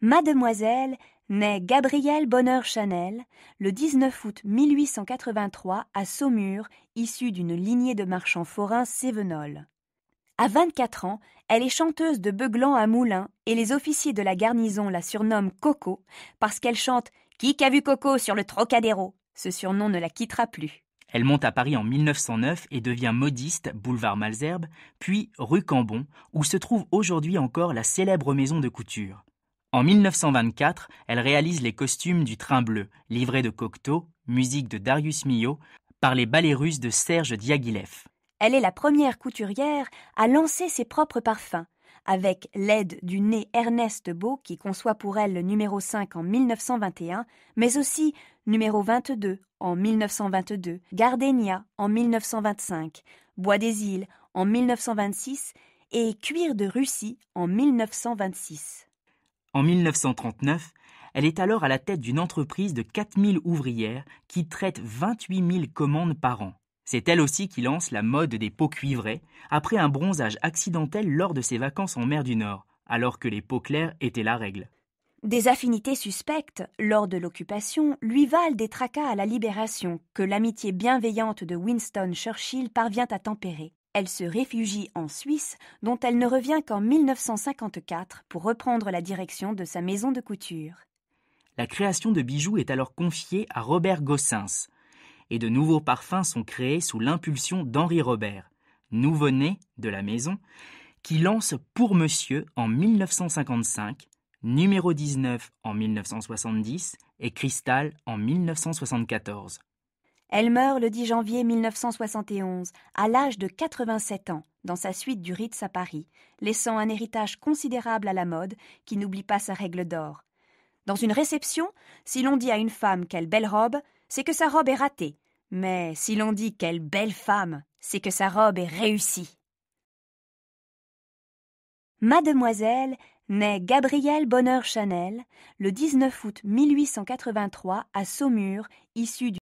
Mademoiselle naît Gabrielle Bonheur Chanel le 19 août 1883 à Saumur, issue d'une lignée de marchands forains sévenols. À 24 ans, elle est chanteuse de Beuglans à Moulins et les officiers de la garnison la surnomment Coco parce qu'elle chante Qui qu'a vu Coco sur le Trocadéro Ce surnom ne la quittera plus. Elle monte à Paris en 1909 et devient modiste, boulevard Malesherbes, puis rue Cambon, où se trouve aujourd'hui encore la célèbre maison de couture. En 1924, elle réalise les costumes du Train bleu, livré de Cocteau, musique de Darius Milhaud, par les ballets russes de Serge Diaghilev. Elle est la première couturière à lancer ses propres parfums, avec l'aide du nez Ernest Beau qui conçoit pour elle le numéro 5 en 1921, mais aussi numéro 22 en 1922, Gardenia en 1925, Bois des îles en 1926 et Cuir de Russie en 1926. En 1939, elle est alors à la tête d'une entreprise de 4000 ouvrières qui traite 28 000 commandes par an. C'est elle aussi qui lance la mode des peaux cuivrées, après un bronzage accidentel lors de ses vacances en mer du Nord, alors que les peaux claires étaient la règle. Des affinités suspectes, lors de l'occupation, lui valent des tracas à la libération, que l'amitié bienveillante de Winston Churchill parvient à tempérer. Elle se réfugie en Suisse, dont elle ne revient qu'en 1954 pour reprendre la direction de sa maison de couture. La création de bijoux est alors confiée à Robert Gossens, et de nouveaux parfums sont créés sous l'impulsion d'Henri Robert, nouveau-né de la maison, qui lance Pour Monsieur en 1955, numéro 19 en 1970 et Cristal en 1974. Elle meurt le 10 janvier 1971, à l'âge de 87 ans, dans sa suite du Ritz à Paris, laissant un héritage considérable à la mode qui n'oublie pas sa règle d'or. Dans une réception, si l'on dit à une femme quelle belle robe, c'est que sa robe est ratée. Mais si l'on dit quelle belle femme, c'est que sa robe est réussie. Mademoiselle naît Gabrielle Bonheur Chanel le 19 août 1883 à Saumur, issue du